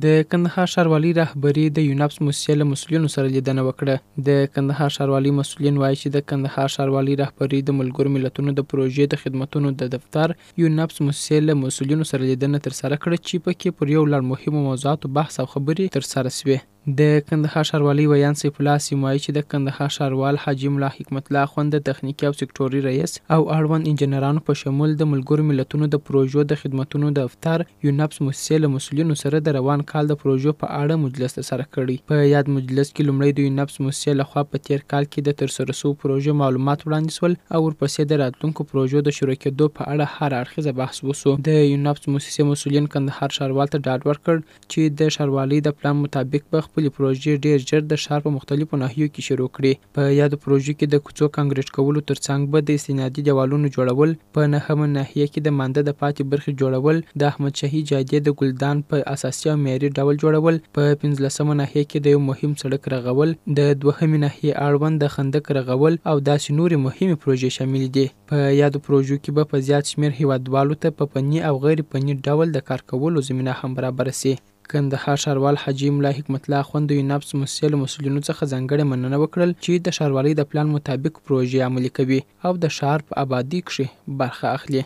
د کندهار ښاروالي رهبری د یوناپس موسسې له مسولینو سره لیدنه وکړه د کندهار ښاروالي مسولین وایي چې د کندهار ښاروالي رهبری د ملګرو ملتونو د پروژې د خدمتونو د دفتر یوناپس موسسې له مسولینو سره لیدنه ترسره کړه چې پکې پر یو لړ مهمو موضوعاتو بحث او خبرې ترسره شوې د کندهار ښاروالۍ ویان سیف الله سیمایي چې د کندهار ښاروال حاجی ملا حکمت الله خوند تخنیکی او سکټوري رئیس او اړوند انجنیرانو په شمول د ملګرو ملتونو د پروژو د خدماتو د افطار یونپس موسسه له مسولینو سره د روان کال د پروژو په اړه مجلس سره کړی په یاد مجلس کې لومړی د یونپس موسسه لخوا په تیر کال کې د ترسره سو پروژو معلومات وړاندې شول او ورپسې د راتلونکو پروژو د شروع کېدو په اړه هر اړخیزه بحث وسو د یونپس موسسه مسولین کندهار ښاروال ته ډاډ ورکړ چې د ښاروالۍ د پلان مطابق به خپلې پروژې ډیر ژر د ښار په مختلفو ناحیو کې شروع کړي په یادو پروژو کې د کوڅو کانګریټ کولو ترڅنګ به د استنادي دیوالونو جوړول په نهمه ناحیه کې د مانده د پاتې برخې جوړول د احمد شاهي جادې د ګلدان په اساسي او معیاري ډول جوړول په 15مه ناحیه کې د یو مهم سړک رغول د دوهمې ناحیې اړوند د خندق رغول او داسې نورې مهمې پروژې شامل دي په یادو پروژو کې به په زیات شمیر هیوادوالو ته په پنی او غیر پنی ډول د کار کولو زمينه هم برابر سي کندهار ښاروال حاجي ملا حکمت الله خوند یونابس مسؤل مسولینو څخه ځانګړې مننه وکړل چې د ښاروالۍ د پلان مطابق پروژې عملي کوي او د ښار په آبادۍ کې برخه اخلي